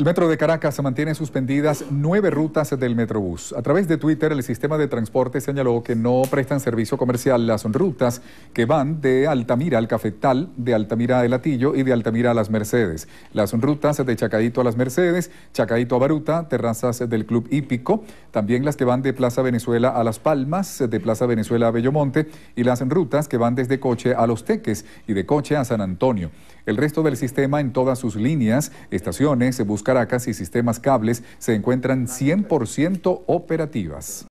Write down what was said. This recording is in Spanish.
El Metro de Caracas mantiene suspendidas nueve rutas del Metrobús. A través de Twitter, el sistema de transporte señaló que no prestan servicio comercial las rutas que van de Altamira al Cafetal, de Altamira El Latillo y de Altamira a las Mercedes. Las rutas de Chacadito a las Mercedes, Chacadito a Baruta, terrazas del Club Hípico, también las que van de Plaza Venezuela a Las Palmas, de Plaza Venezuela a Bellomonte y las rutas que van desde Coche a Los Teques y de Coche a San Antonio. El resto del sistema en todas sus líneas, estaciones, se busca Caracas y sistemas cables se encuentran 100% operativas.